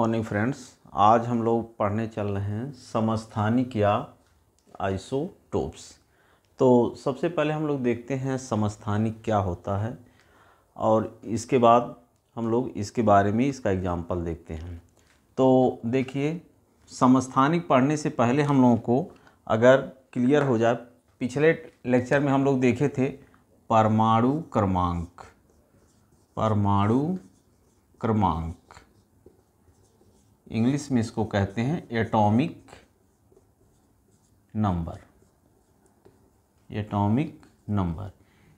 morning friends आज हम लोग पढ़ने चल रहे हैं समस्थानिक या आइसोटोप्स तो सबसे पहले हम लोग देखते हैं समस्थानिक क्या होता है और इसके बाद हम लोग इसके बारे में इसका एग्जाम्पल देखते हैं तो देखिए समस्थानिक पढ़ने से पहले हम लोगों को अगर क्लियर हो जाए पिछले लेक्चर में हम लोग देखे थे परमाणु क्रमांक परमाणु क्रमांक इंग्लिश में इसको कहते हैं एटॉमिक नंबर एटॉमिक नंबर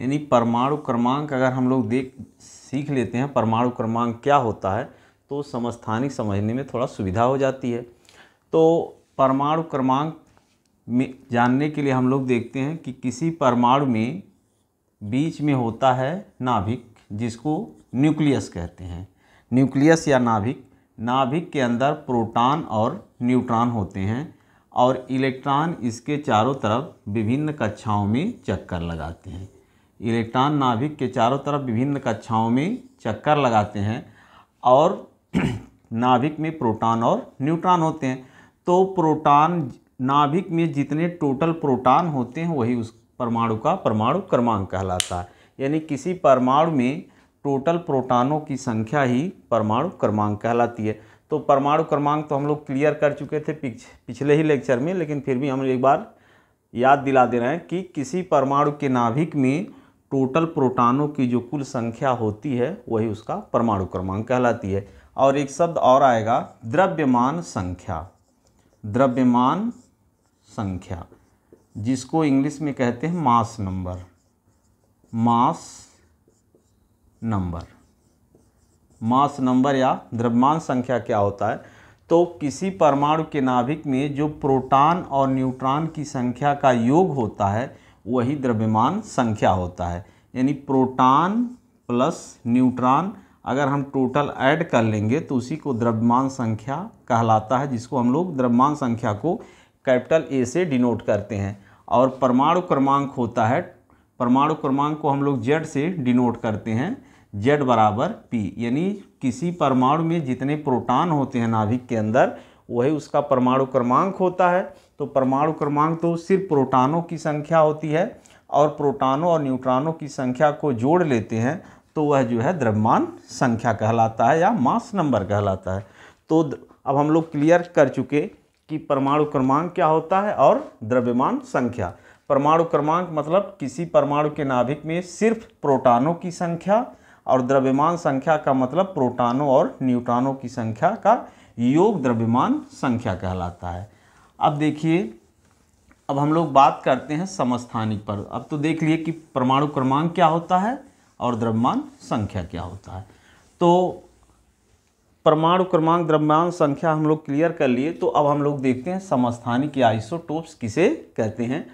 यानी परमाणु क्रमांक अगर हम लोग देख सीख लेते हैं परमाणु क्रमांक क्या होता है तो समस्थानिक समझने में थोड़ा सुविधा हो जाती है तो परमाणु क्रमांक में जानने के लिए हम लोग देखते हैं कि किसी परमाणु में बीच में होता है नाभिक जिसको न्यूक्लियस कहते हैं न्यूक्लियस या नाभिक नाभिक के अंदर प्रोटॉन और न्यूट्रॉन होते हैं और इलेक्ट्रॉन इसके चारों तरफ विभिन्न कक्षाओं में चक्कर लगाते हैं इलेक्ट्रॉन नाभिक के चारों तरफ विभिन्न कक्षाओं में चक्कर लगाते हैं और नाभिक में प्रोटॉन और न्यूट्रॉन होते हैं तो प्रोटॉन नाभिक में जितने टोटल प्रोटॉन होते हैं वही उस परमाणु का परमाणु क्रमांक कहलाता है यानी किसी परमाणु में टोटल प्रोटानों की संख्या ही परमाणु क्रमांक कहलाती है तो परमाणु क्रमांक तो हम लोग क्लियर कर चुके थे पिछ, पिछले ही लेक्चर में लेकिन फिर भी हम एक बार याद दिला दे रहे हैं कि किसी परमाणु के नाभिक में टोटल प्रोटानों की जो कुल संख्या होती है वही उसका परमाणु क्रमांक कहलाती है और एक शब्द और आएगा द्रव्यमान संख्या द्रव्यमान संख्या जिसको इंग्लिश में कहते हैं mass number mass number mass number या द्रव्यमान संख्या क्या होता है तो किसी परमाणु के नाभिक में जो प्रोटॉन और न्यूट्रॉन की संख्या का योग होता है वही द्रव्यमान संख्या होता है यानी प्रोटॉन प्लस न्यूट्रॉन अगर हम टोटल ऐड कर लेंगे तो उसी को द्रव्यमान संख्या कहलाता है जिसको हम लोग द्रव्यमान संख्या को कैपिटल ए से डिनोट करते हैं और परमाणु क्रमांक होता है परमाणु क्रमांक को हम लोग जेड से डिनोट करते हैं जेड बराबर पी यानी किसी परमाणु में जितने प्रोटॉन होते हैं नाभिक के अंदर वही उसका परमाणु क्रमांक होता है तो परमाणु क्रमांक तो सिर्फ प्रोटॉनों की संख्या होती है और प्रोटॉनों और न्यूट्रॉनों की संख्या को जोड़ लेते हैं तो वह जो है द्रव्यमान संख्या कहलाता है या मास नंबर कहलाता है तो अब हम लोग क्लियर कर चुके कि परमाणु क्रमांक क्या होता है और द्रव्यमान संख्या परमाणु क्रमांक मतलब किसी परमाणु के नाभिक में सिर्फ प्रोटॉनों की संख्या और द्रव्यमान संख्या का मतलब प्रोटानों और न्यूट्रॉनों की संख्या का योग द्रव्यमान संख्या कहलाता है अब देखिए अब हम लोग बात करते हैं समस्थानिक पर अब तो देख लिए कि परमाणु क्रमांक क्या होता है और द्रव्यमान संख्या क्या होता है तो परमाणु क्रमांक द्रव्यमान संख्या हम लोग क्लियर कर लिए तो अब हम लोग देखते हैं समस्थानिक या आइसोटोप्स किसे कहते हैं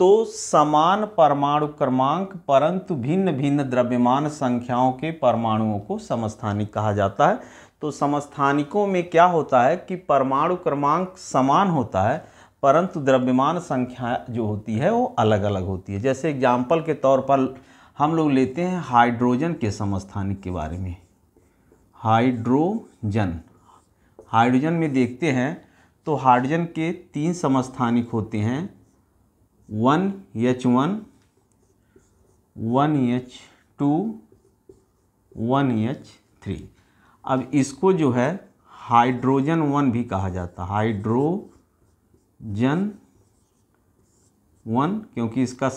तो समान परमाणु क्रमांक परंतु भिन्न भिन्न द्रव्यमान संख्याओं के परमाणुओं को समस्थानिक कहा जाता है तो समस्थानिकों में क्या होता है कि परमाणु क्रमांक समान होता है परंतु द्रव्यमान संख्या जो होती है वो अलग अलग होती है जैसे एग्जाम्पल के तौर पर हम लोग लेते हैं हाइड्रोजन के समस्थानिक के बारे में हाइड्रोजन हाइड्रोजन में देखते हैं तो हाइड्रोजन के तीन समस्थानिक होते हैं one H one one H two one H three अब इसको जो है हाइड्रोजन वन भी कहा जाता है हाइड्रोजन वन क्योंकि इसका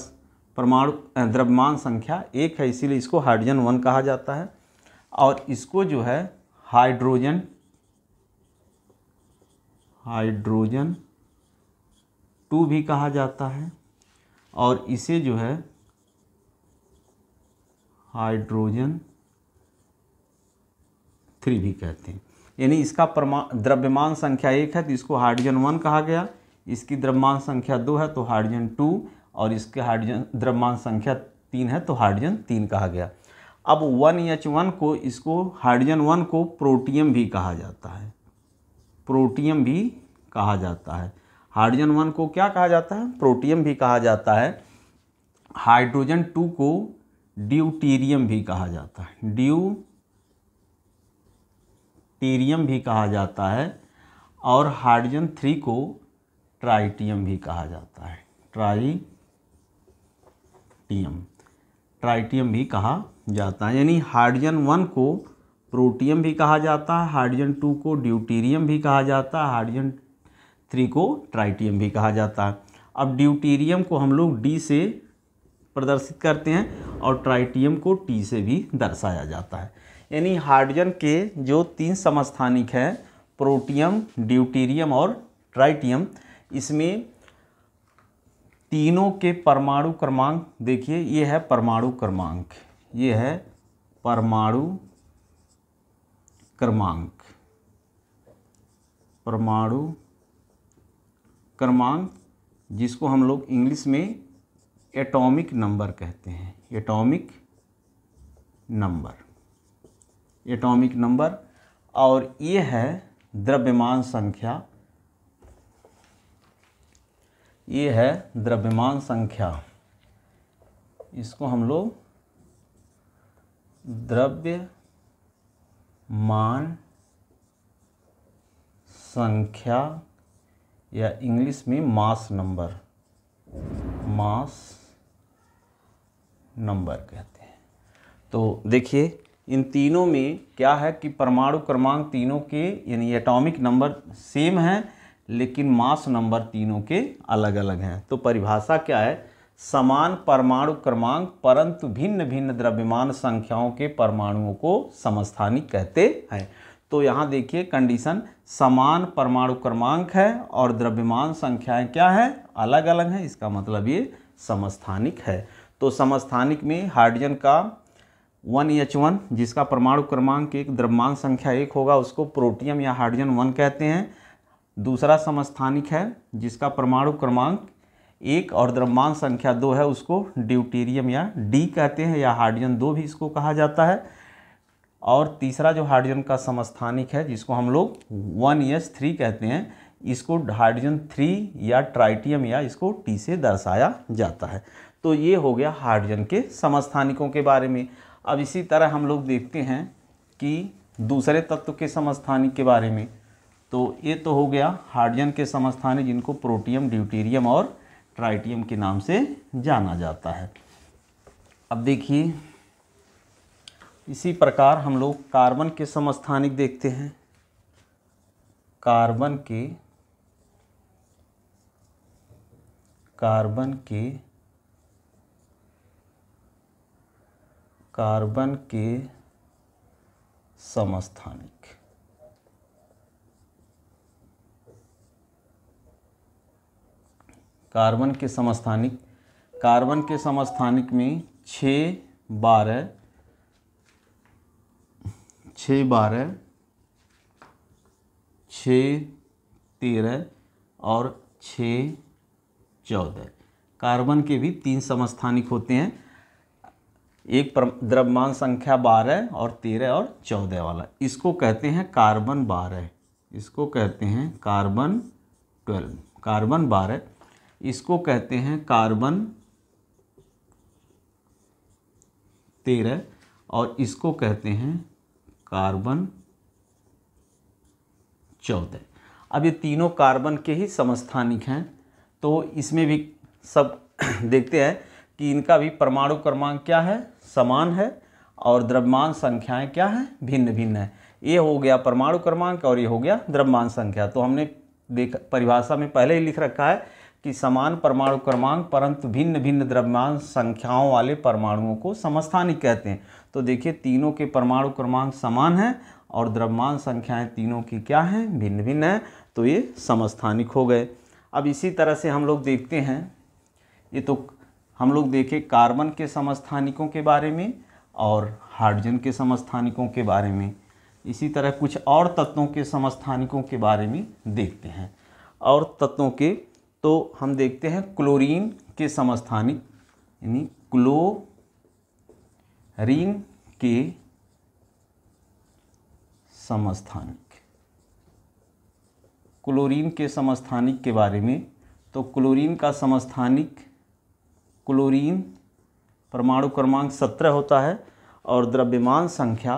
परमाणु द्रव्यमान संख्या एक है इसीलिए इसको हाइड्रोजन वन कहा जाता है और इसको जो है हाइड्रोजन हाइड्रोजन टू भी कहा जाता है और इसे जो है हाइड्रोजन थ्री भी कहते हैं यानी इसका परमा द्रव्यमान संख्या एक है तो इसको हाइड्रोजन वन कहा गया इसकी द्रव्यमान संख्या दो है तो हाइड्रोजन टू और इसके हाइड्रोजन द्रव्यमान संख्या तीन है तो हाइड्रोजन तीन कहा गया अब वन एच वन को इसको हाइड्रोजन वन को प्रोटियम भी कहा जाता है प्रोटियम भी कहा जाता है हाइड्रोजन वन को क्या कहा जाता है प्रोटियम भी कहा जाता है हाइड्रोजन टू को ड्यूटीरियम भी कहा जाता है ड्यूटीरियम भी कहा जाता है और हाइड्रोजन थ्री को ट्राइटियम भी कहा जाता है ट्राइटियम ट्राइटियम भी कहा जाता है यानी हाइड्रोजन वन को प्रोटियम भी कहा जाता है हाइड्रोजन टू को ड्यूटीरियम भी कहा जाता है हाइड्रोजन थ्री को ट्राइटियम भी कहा जाता है अब ड्यूटीरियम को हम लोग डी से प्रदर्शित करते हैं और ट्राइटियम को टी से भी दर्शाया जाता है यानी हाइड्रोजन के जो तीन समस्थानिक हैं प्रोटियम ड्यूटीरियम और ट्राइटियम इसमें तीनों के परमाणु क्रमांक देखिए ये है परमाणु क्रमांक ये है परमाणु क्रमांक परमाणु क्रमांक जिसको हम लोग इंग्लिश में एटॉमिक नंबर कहते हैं एटॉमिक नंबर एटॉमिक नंबर और ये है द्रव्यमान संख्या ये है द्रव्यमान संख्या इसको हम लोग द्रव्य मान संख्या या इंग्लिश में मास नंबर मास नंबर कहते हैं तो देखिए इन तीनों में क्या है कि परमाणु क्रमांक तीनों के यानी एटॉमिक नंबर सेम हैं लेकिन मास नंबर तीनों के अलग अलग हैं तो परिभाषा क्या है समान परमाणु क्रमांक परंतु भिन्न भिन्न द्रव्यमान संख्याओं के परमाणुओं को समस्थानिक कहते हैं तो यहाँ देखिए कंडीशन समान परमाणु क्रमांक है और द्रव्यमान संख्याएं क्या है अलग अलग हैं इसका मतलब ये समस्थानिक है तो समस्थानिक में हाइड्रोजन का वन एच वन जिसका परमाणु क्रमांक एक द्रव्यमान संख्या एक होगा उसको प्रोटियम या हाइड्रोजन वन कहते हैं दूसरा समस्थानिक है जिसका परमाणु क्रमांक एक और द्रव्यमान संख्या दो है उसको ड्यूटेरियम या डी कहते हैं या हाइड्रोजन दो भी इसको कहा जाता है और तीसरा जो हाइड्रोजन का समस्थानिक है जिसको हम लोग वन एस थ्री कहते हैं इसको हाइड्रोजन थ्री या ट्राइटियम या इसको टी से दर्शाया जाता है तो ये हो गया हाइड्रोजन के समस्थानिकों के बारे में अब इसी तरह हम लोग देखते हैं कि दूसरे तत्व के समस्थानिक के बारे में तो ये तो हो गया हाइड्रोजन के समस्थानिक जिनको प्रोटियम ड्यूटीरियम और ट्राइटियम के नाम से जाना जाता है अब देखिए इसी प्रकार हम लोग कार्बन के समस्थानिक देखते हैं कार्बन के कार्बन के कार्बन के समस्थानिक कार्बन के समस्थानिक कार्बन के समस्थानिक में छः बारह छ बारह छ तेरह और छ चौदह कार्बन के भी तीन समस्थानिक होते हैं एक द्रव्यमान संख्या बारह और तेरह और चौदह वाला इसको कहते हैं कार्बन बारह इसको कहते हैं कार्बन ट्वेल्व कार्बन बारह इसको कहते हैं कार्बन तेरह और इसको कहते हैं कार्बन चौदह अब ये तीनों कार्बन के ही समस्थानिक हैं तो इसमें भी सब देखते हैं कि इनका भी परमाणु क्रमांक क्या है समान है और द्रव्यमान संख्याएं क्या है भिन्न भिन्न है ये हो गया परमाणु क्रमांक और ये हो गया द्रव्यमान संख्या तो हमने देख परिभाषा में पहले ही लिख रखा है कि समान परमाणु क्रमांक परंतु भिन्न भिन्न द्रव्यमान संख्याओं वाले परमाणुओं को समस्थानिक कहते हैं तो देखिए तीनों के परमाणु क्रमांक समान हैं और द्रव्यमान संख्याएं तीनों की क्या हैं भिन्न भिन्न हैं तो ये समस्थानिक हो गए अब इसी तरह से हम लोग देखते हैं ये तो हम लोग देखें कार्बन के समस्थानिकों के बारे में और हाइड्रोजन के समस्थानिकों के बारे में इसी तरह कुछ और तत्वों के समस्थानिकों के बारे में देखते हैं और तत्वों के तो हम देखते हैं क्लोरीन के समस्थानिक यानी क्लो रिंग के समस्थानिक क्लोरीन के समस्थानिक के बारे में तो क्लोरीन का समस्थानिक क्लोरीन परमाणु क्रमांक सत्रह होता है और द्रव्यमान संख्या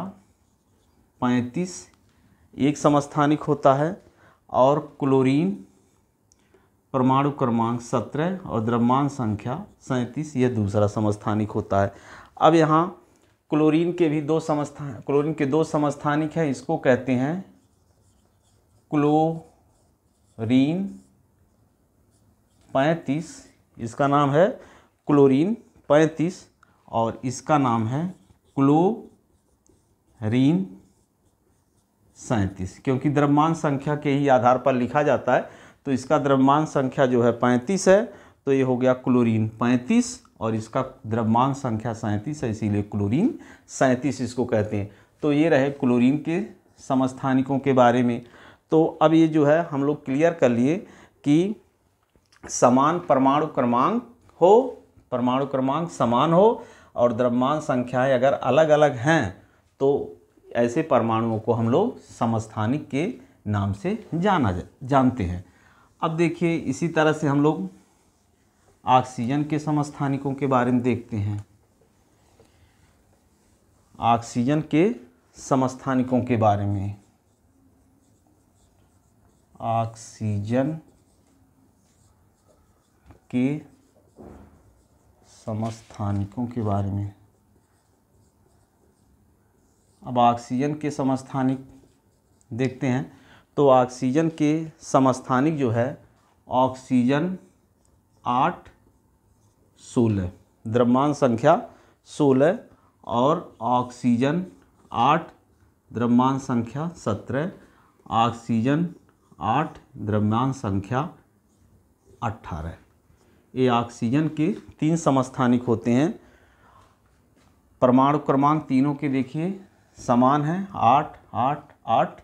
पैंतीस एक समस्थानिक होता है और क्लोरीन परमाणु क्रमांक सत्रह और द्रव्यमान संख्या सैंतीस यह दूसरा समस्थानिक होता है अब यहाँ क्लोरीन के भी दो समस्थान क्लोरीन के दो समस्थानिक हैं इसको कहते हैं क्लोरीन पैंतीस इसका नाम है क्लोरीन पैंतीस और इसका नाम है क्लोरीन सैंतीस क्योंकि द्रव्यमान संख्या के ही आधार पर लिखा जाता है तो इसका द्रव्यमान संख्या जो है पैंतीस है तो ये हो गया क्लोरीन 35 और इसका द्रव्यमान संख्या सैंतीस है इसीलिए क्लोरीन सैंतीस इसको कहते हैं तो ये रहे क्लोरीन के समस्थानिकों के बारे में तो अब ये जो है हम लोग क्लियर कर लिए कि समान परमाणु क्रमांक हो परमाणु क्रमांक समान हो और द्रव्यमान संख्याएं अगर अलग अलग हैं तो ऐसे परमाणुओं को हम लोग समस्थानिक के नाम से जाना जा, जानते हैं अब देखिए इसी तरह से हम लोग ऑक्सीजन के समस्थानिकों के बारे में देखते हैं ऑक्सीजन के समस्थानिकों के बारे में ऑक्सीजन के समस्थानिकों के बारे में अब ऑक्सीजन के समस्थानिक देखते हैं तो ऑक्सीजन के समस्थानिक जो है ऑक्सीजन आठ सोलह द्रव्यमान संख्या सोलह और ऑक्सीजन आठ द्रव्यमान संख्या सत्रह ऑक्सीजन आठ द्रव्यमान संख्या अट्ठारह ये ऑक्सीजन के तीन समस्थानिक होते हैं परमाणु क्रमांक तीनों के देखिए समान है आठ आठ आठ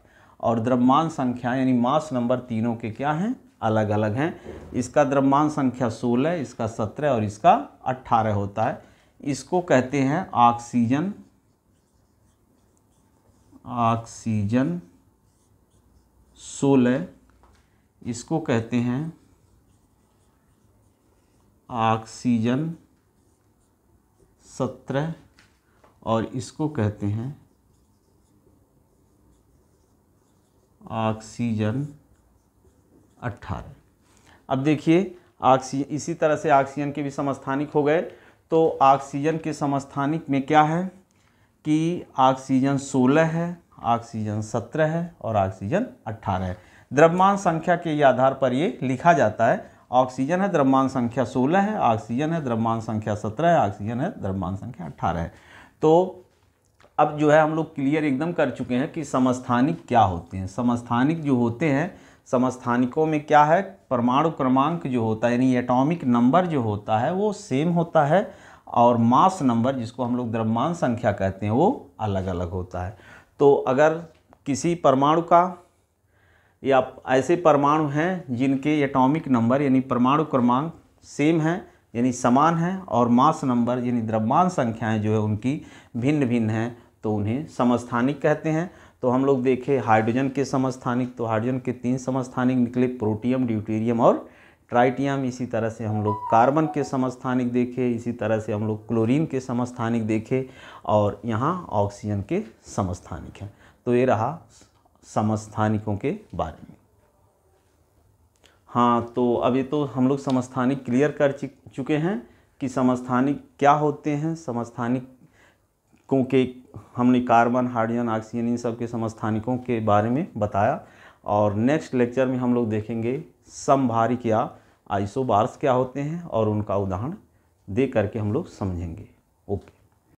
और द्रव्यमान संख्या यानी मास नंबर तीनों के क्या हैं अलग अलग हैं इसका द्रव्यमान संख्या सोलह इसका सत्रह और इसका अट्ठारह होता है इसको कहते हैं ऑक्सीजन ऑक्सीजन सोलह इसको कहते हैं ऑक्सीजन सत्रह और इसको कहते हैं ऑक्सीजन अट्ठारह अब देखिए ऑक्सीजन इसी तरह से ऑक्सीजन के भी समस्थानिक हो गए तो ऑक्सीजन के समस्थानिक में क्या है कि ऑक्सीजन 16 है ऑक्सीजन 17 है और ऑक्सीजन 18 है द्रव्यमान संख्या के आधार पर ये लिखा जाता है ऑक्सीजन है द्रव्यमान संख्या 16 है ऑक्सीजन है द्रव्यमान संख्या 17 है ऑक्सीजन है द्रव्यमान संख्या 18 है तो अब जो है हम लोग क्लियर एकदम कर चुके हैं कि समस्थानिक क्या होते हैं समस्थानिक जो होते हैं समस्थानिकों में क्या है परमाणु क्रमांक जो होता है यानी एटॉमिक नंबर जो होता है वो सेम होता है और मास नंबर जिसको हम लोग द्रव्यमान संख्या कहते हैं वो अलग अलग होता है तो अगर किसी परमाणु का या ऐसे परमाणु हैं जिनके एटॉमिक नंबर यानी परमाणु क्रमांक सेम हैं यानी समान हैं और मास नंबर यानी द्रव्यमान संख्याएं जो है उनकी भिन्न भिन्न हैं तो उन्हें समस्थानिक कहते हैं तो हम लोग देखे हाइड्रोजन के समस्थानिक तो हाइड्रोजन के तीन समस्थानिक निकले प्रोटियम ड्यूटेरियम और ट्राइटियम इसी तरह से हम लोग कार्बन के समस्थानिक देखे इसी तरह से हम लोग क्लोरीन के समस्थानिक देखे और यहाँ ऑक्सीजन के समस्थानिक हैं तो ये रहा समस्थानिकों के बारे में हाँ तो अभी तो हम लोग समस्थानिक क्लियर कर चुके हैं कि समस्थानिक क्या होते हैं समस्थानिक क्योंकि के हमने कार्बन हाइड्रोजन ऑक्सीजन इन सब के समस्थानिकों के बारे में बताया और नेक्स्ट लेक्चर में हम लोग देखेंगे समभारिक या आइसोबार्स क्या होते हैं और उनका उदाहरण दे करके हम लोग समझेंगे ओके